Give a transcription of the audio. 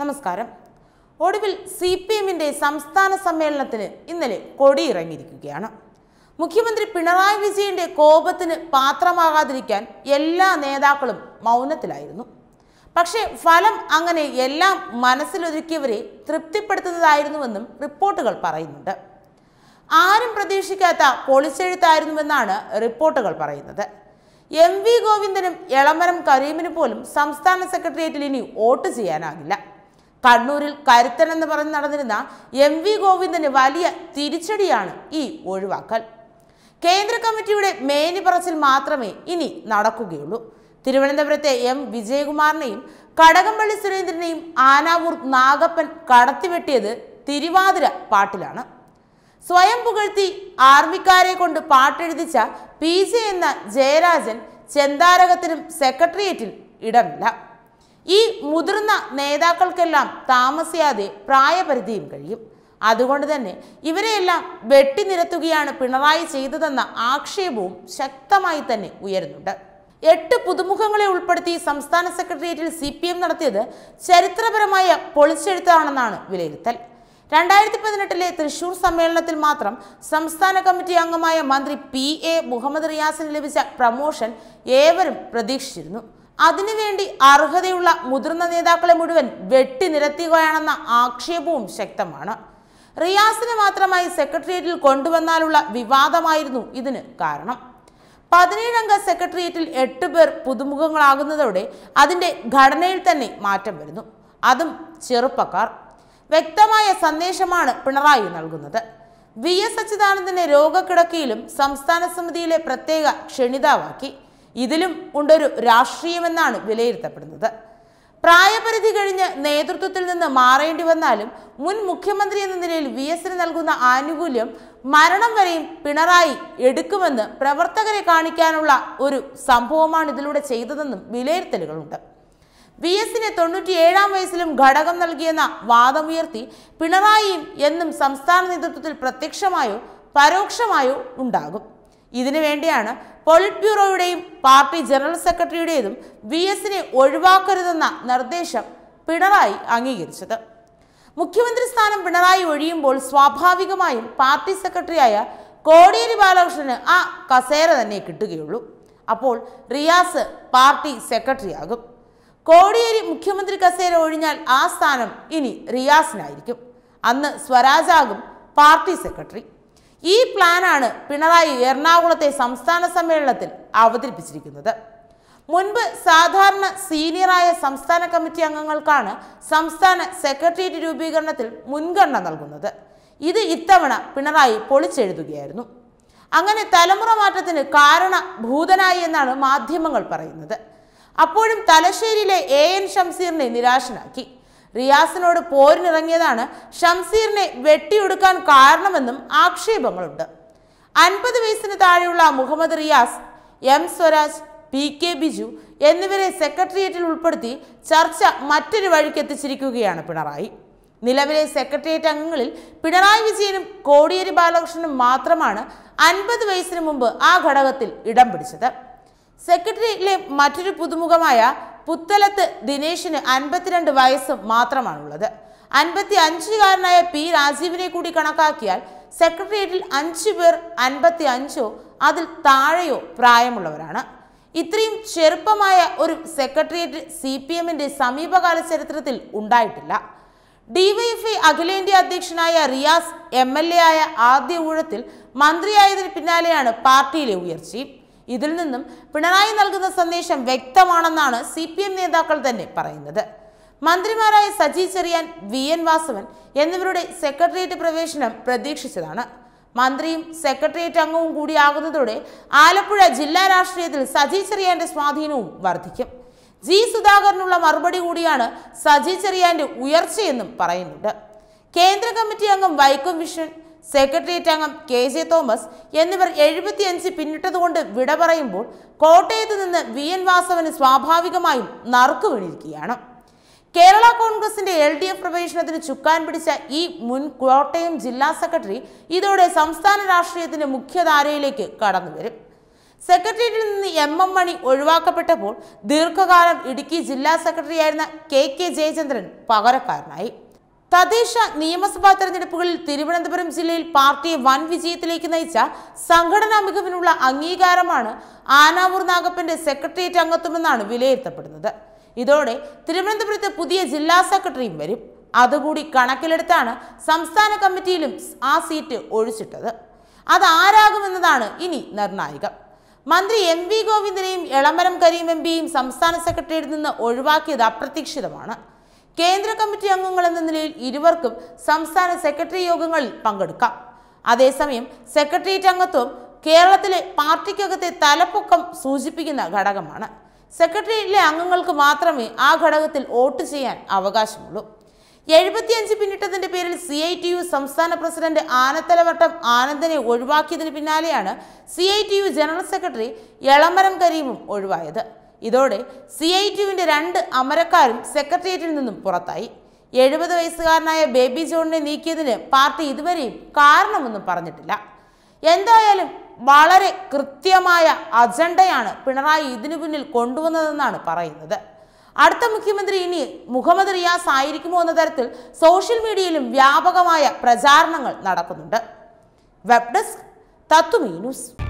നമസ്കാരം ഒടുവിൽ C P എമ്മിൻ്റെ സംസ്ഥാന സമ്മേളനത്തിന് ഇന്നലെ കൊടിയിറങ്ങിയിരിക്കുകയാണ് മുഖ്യമന്ത്രി പിണറായി വിജയന്റെ കോപത്തിന് പാത്രമാകാതിരിക്കാൻ എല്ലാ നേതാക്കളും മൗനത്തിലായിരുന്നു പക്ഷേ ഫലം അങ്ങനെ എല്ലാം മനസ്സിലൊരുക്കിയവരെ തൃപ്തിപ്പെടുത്തുന്നതായിരുന്നുവെന്നും റിപ്പോർട്ടുകൾ പറയുന്നുണ്ട് ആരും പ്രതീക്ഷിക്കാത്ത പൊളിച്ചെഴുത്തായിരുന്നുവെന്നാണ് റിപ്പോർട്ടുകൾ പറയുന്നത് എം വി ഗോവിന്ദനും എളമരം കരീമിനും പോലും സംസ്ഥാന സെക്രട്ടേറിയറ്റിൽ ഇനി വോട്ട് ചെയ്യാനാകില്ല കണ്ണൂരിൽ കരുത്തൻ എന്ന് പറഞ്ഞ് നടന്നിരുന്ന എം വി ഗോവിന്ദന് വലിയ തിരിച്ചടിയാണ് ഈ ഒഴിവാക്കൽ കേന്ദ്ര കമ്മിറ്റിയുടെ മേനി മാത്രമേ ഇനി നടക്കുകയുള്ളൂ തിരുവനന്തപുരത്തെ എം വിജയകുമാറിനെയും കടകംപള്ളി സുരേന്ദ്രനെയും ആനാവൂർ നാഗപ്പൻ കടത്തിവെട്ടിയത് തിരുവാതിര പാട്ടിലാണ് സ്വയം പുകഴ്ത്തി ആർമിക്കാരെ കൊണ്ട് പാട്ടെഴുതിച്ച പി ജെ എന്ന ജയരാജൻ ചെന്താരകത്തിനും സെക്രട്ടേറിയറ്റിൽ ഇടമില്ല ഈ മുതിർന്ന നേതാക്കൾക്കെല്ലാം താമസിയാതെ പ്രായപരിധിയും കഴിയും അതുകൊണ്ട് തന്നെ ഇവരെയെല്ലാം വെട്ടിനിരത്തുകയാണ് പിണറായി ചെയ്തതെന്ന ആക്ഷേപവും ശക്തമായി തന്നെ ഉയരുന്നുണ്ട് എട്ട് പുതുമുഖങ്ങളെ ഉൾപ്പെടുത്തി സംസ്ഥാന സെക്രട്ടേറിയറ്റിൽ സി പി എം നടത്തിയത് ചരിത്രപരമായ പൊളിച്ചെഴുത്താണെന്നാണ് വിലയിരുത്തൽ രണ്ടായിരത്തി പതിനെട്ടിലെ തൃശൂർ സമ്മേളനത്തിൽ മാത്രം സംസ്ഥാന കമ്മിറ്റി അംഗമായ മന്ത്രി പി എ മുഹമ്മദ് റിയാസിന് ലഭിച്ച പ്രമോഷൻ ഏവരും പ്രതീക്ഷിച്ചിരുന്നു അതിനുവേണ്ടി അർഹതയുള്ള മുതിർന്ന നേതാക്കളെ മുഴുവൻ വെട്ടി നിരത്തുകയാണെന്ന ആക്ഷേപവും ശക്തമാണ് റിയാസിനെ മാത്രമായി സെക്രട്ടേറിയറ്റിൽ കൊണ്ടുവന്നാലുള്ള വിവാദമായിരുന്നു ഇതിന് കാരണം പതിനേഴംഗ സെക്രട്ടേറിയറ്റിൽ എട്ട് പേർ പുതുമുഖങ്ങളാകുന്നതോടെ അതിന്റെ ഘടനയിൽ തന്നെ മാറ്റം വരുന്നു അതും ചെറുപ്പക്കാർ വ്യക്തമായ സന്ദേശമാണ് പിണറായി നൽകുന്നത് വി എസ് അച്യുതാനന്ദനെ രോഗക്കിടക്കയിലും സംസ്ഥാന സമിതിയിലെ പ്രത്യേക ക്ഷണിതാവാക്കി ഇതിലും ഉണ്ടൊരു രാഷ്ട്രീയമെന്നാണ് വിലയിരുത്തപ്പെടുന്നത് പ്രായപരിധി കഴിഞ്ഞ് നേതൃത്വത്തിൽ നിന്ന് മാറേണ്ടി വന്നാലും മുൻ മുഖ്യമന്ത്രി എന്ന നിലയിൽ വി എസിന് നൽകുന്ന ആനുകൂല്യം മരണം വരെയും പിണറായി എടുക്കുമെന്ന് പ്രവർത്തകരെ കാണിക്കാനുള്ള ഒരു സംഭവമാണ് ഇതിലൂടെ ചെയ്തതെന്നും വിലയിരുത്തലുകളുണ്ട് വി എസിന് തൊണ്ണൂറ്റിയേഴാം വയസ്സിലും ഘടകം നൽകിയെന്ന വാദമുയർത്തി പിണറായിയും എന്നും സംസ്ഥാന നേതൃത്വത്തിൽ പ്രത്യക്ഷമായോ പരോക്ഷമായോ ഉണ്ടാകും ഇതിനു വേണ്ടിയാണ് പൊളിറ്റ് ബ്യൂറോയുടെയും പാർട്ടി ജനറൽ സെക്രട്ടറിയുടേതും വി എസിനെ ഒഴിവാക്കരുതെന്ന നിർദ്ദേശം പിണറായി അംഗീകരിച്ചത് മുഖ്യമന്ത്രി സ്ഥാനം പിണറായി ഒഴിയുമ്പോൾ സ്വാഭാവികമായും പാർട്ടി സെക്രട്ടറിയായ കോടിയേരി ബാലകൃഷ്ണന് ആ കസേര തന്നെ കിട്ടുകയുള്ളൂ അപ്പോൾ റിയാസ് പാർട്ടി സെക്രട്ടറിയാകും കോടിയേരി മുഖ്യമന്ത്രി കസേര ഒഴിഞ്ഞാൽ ആ സ്ഥാനം ഇനി റിയാസിനായിരിക്കും അന്ന് സ്വരാജാകും പാർട്ടി സെക്രട്ടറി ഈ പ്ലാനാണ് പിണറായി എറണാകുളത്തെ സംസ്ഥാന സമ്മേളനത്തിൽ അവതരിപ്പിച്ചിരിക്കുന്നത് മുൻപ് സാധാരണ സീനിയറായ സംസ്ഥാന കമ്മിറ്റി അംഗങ്ങൾക്കാണ് സംസ്ഥാന സെക്രട്ടേറിയറ്റ് രൂപീകരണത്തിൽ മുൻഗണന നൽകുന്നത് ഇത് ഇത്തവണ പിണറായി പൊളിച്ചെഴുതുകയായിരുന്നു അങ്ങനെ തലമുറ മാറ്റത്തിന് കാരണ ഭൂതനായി എന്നാണ് മാധ്യമങ്ങൾ പറയുന്നത് അപ്പോഴും തലശ്ശേരിയിലെ എ എൻ ഷംസീറിനെ നിരാശനാക്കി റിയാസിനോട് പോരിനിറങ്ങിയതാണ് ഷംസീറിനെ വെട്ടിയൊടുക്കാൻ കാരണമെന്നും ആക്ഷേപങ്ങളുണ്ട് അൻപത് വയസ്സിന് താഴെയുള്ള Muhammad Riyas M Swaraj P K Biju എന്നിവരെ സെക്രട്ടേറിയറ്റിൽ ഉൾപ്പെടുത്തി ചർച്ച മറ്റൊരു വഴിക്ക് എത്തിച്ചിരിക്കുകയാണ് പിണറായി നിലവിലെ സെക്രട്ടേറിയറ്റ് അംഗങ്ങളിൽ പിണറായി വിജയനും കോടിയേരി ബാലകൃഷ്ണനും മാത്രമാണ് അൻപത് വയസ്സിന് മുമ്പ് ആ ഘടകത്തിൽ ഇടം പിടിച്ചത് സെക്രട്ടേറിയറ്റിലെ മറ്റൊരു പുതുമുഖമായ പുത്തലത്ത് ദിനേശിന് അൻപത്തിരണ്ട് വയസ്സ് മാത്രമാണുള്ളത് അൻപത്തി അഞ്ചുകാരനായ പി രാജീവിനെ കൂടി കണക്കാക്കിയാൽ സെക്രട്ടേറിയറ്റിൽ അഞ്ചു പേർ അൻപത്തി അഞ്ചോ അതിൽ താഴെയോ പ്രായമുള്ളവരാണ് ഇത്രയും ചെറുപ്പമായ ഒരു സെക്രട്ടേറിയറ്റ് സി പി എമ്മിൻ്റെ സമീപകാല ചരിത്രത്തിൽ ഉണ്ടായിട്ടില്ല ഡിവൈഎഫ്ഐ അഖിലേന്ത്യാ അധ്യക്ഷനായ റിയാസ് എം എൽ എ ആയ ആദ്യ ഊഴത്തിൽ മന്ത്രിയായതിന് പിന്നാലെയാണ് പാർട്ടിയിലെ ഉയർച്ചയും ഇതിൽ നിന്നും പിണറായി നൽകുന്ന സന്ദേശം വ്യക്തമാണെന്നാണ് സി പി എം നേതാക്കൾ തന്നെ പറയുന്നത് മന്ത്രിമാരായ സജി ചെറിയാൻ വി എൻ വാസവൻ എന്നിവരുടെ സെക്രട്ടേറിയറ്റ് പ്രവേശനം പ്രതീക്ഷിച്ചതാണ് മന്ത്രിയും സെക്രട്ടേറിയറ്റ് അംഗവും കൂടിയാകുന്നതോടെ ആലപ്പുഴ ജില്ലാ രാഷ്ട്രീയത്തിൽ സജി ചെറിയാന്റെ സ്വാധീനവും വർദ്ധിക്കും ജി സുധാകരനുള്ള മറുപടി കൂടിയാണ് സജി ചെറിയാന്റെ ഉയർച്ചയെന്നും പറയുന്നുണ്ട് കേന്ദ്ര കമ്മിറ്റി അംഗം വൈക്കം വിഷ്ണൻ സെക്രട്ടേറിയറ്റ് അംഗം കെ ജെ തോമസ് എന്നിവർ എഴുപത്തിയഞ്ച് പിന്നിട്ടതുകൊണ്ട് വിട പറയുമ്പോൾ കോട്ടയത്ത് നിന്ന് വി എൻ വാസവന് സ്വാഭാവികമായും നറുക്കു വീണിരിക്കുകയാണ് കേരള കോൺഗ്രസിന്റെ എൽ ഡി എഫ് പ്രവേശനത്തിന് ചുക്കാൻ പിടിച്ച ഈ മുൻ കോട്ടയം ജില്ലാ സെക്രട്ടറി ഇതോടെ സംസ്ഥാന രാഷ്ട്രീയത്തിന്റെ മുഖ്യധാരയിലേക്ക് കടന്നുവരും സെക്രട്ടേറിയറ്റിൽ നിന്ന് എം എം മണി ഒഴിവാക്കപ്പെട്ടപ്പോൾ ദീർഘകാലം ഇടുക്കി ജില്ലാ സെക്രട്ടറിയായിരുന്ന കെ കെ ജയചന്ദ്രൻ പകരക്കാരനായി തദ്ദേശ നിയമസഭാ തെരഞ്ഞെടുപ്പുകളിൽ തിരുവനന്തപുരം ജില്ലയിൽ പാർട്ടിയെ വൻ വിജയത്തിലേക്ക് നയിച്ച സംഘടനാ മികവിനുള്ള അംഗീകാരമാണ് ആനാവൂർ നാഗപ്പന്റെ സെക്രട്ടേറിയറ്റ് അംഗത്വമെന്നാണ് വിലയിരുത്തപ്പെടുന്നത് ഇതോടെ തിരുവനന്തപുരത്ത് പുതിയ ജില്ലാ സെക്രട്ടറിയും വരും അതുകൂടി കണക്കിലെടുത്താണ് സംസ്ഥാന കമ്മിറ്റിയിലും ആ സീറ്റ് ഒഴിച്ചിട്ടത് അതാരാകുമെന്നതാണ് ഇനി നിർണായകം മന്ത്രി എം വി ഗോവിന്ദനെയും എളമരം കരീം എം സംസ്ഥാന സെക്രട്ടറിയിൽ നിന്ന് ഒഴിവാക്കിയത് അപ്രതീക്ഷിതമാണ് കേന്ദ്ര കമ്മിറ്റി അംഗങ്ങൾ എന്ന നിലയിൽ ഇരുവർക്കും സംസ്ഥാന സെക്രട്ടറി യോഗങ്ങളിൽ പങ്കെടുക്കാം അതേസമയം സെക്രട്ടേറിയറ്റ് അംഗത്വം കേരളത്തിലെ പാർട്ടിക്കകത്തെ തലപ്പൊക്കം സൂചിപ്പിക്കുന്ന ഘടകമാണ് സെക്രട്ടേറിയറ്റിലെ അംഗങ്ങൾക്ക് മാത്രമേ ആ ഘടകത്തിൽ വോട്ട് ചെയ്യാൻ അവകാശമുള്ളൂ എഴുപത്തിയഞ്ച് പിന്നിട്ടതിന്റെ പേരിൽ സി ഐ ടി യു സംസ്ഥാന പ്രസിഡന്റ് ആനത്തലവട്ടം ആനന്ദനെ ഒഴിവാക്കിയതിന് പിന്നാലെയാണ് C I T U general secretary Elamaram കരീമും ഒഴിവായത് ഇതോടെ സി ഐ ടിയുവിൻ്റെ രണ്ട് അമരക്കാരും സെക്രട്ടേറിയറ്റിൽ നിന്നും പുറത്തായി എഴുപത് വയസ്സുകാരനായ ബേബി ജോണിനെ നീക്കിയതിന് പാർട്ടി ഇതുവരെയും കാരണമൊന്നും പറഞ്ഞിട്ടില്ല എന്തായാലും വളരെ കൃത്യമായ അജണ്ടയാണ് പിണറായി ഇതിനു പിന്നിൽ കൊണ്ടുവന്നതെന്നാണ് പറയുന്നത് അടുത്ത മുഖ്യമന്ത്രി ഇനി മുഹമ്മദ് റിയാസ് ആയിരിക്കുമോ എന്ന തരത്തിൽ സോഷ്യൽ മീഡിയയിലും വ്യാപകമായ പ്രചാരണങ്ങൾ നടക്കുന്നുണ്ട് വെബ് ഡെസ്ക് തത്വമീ ന്യൂസ്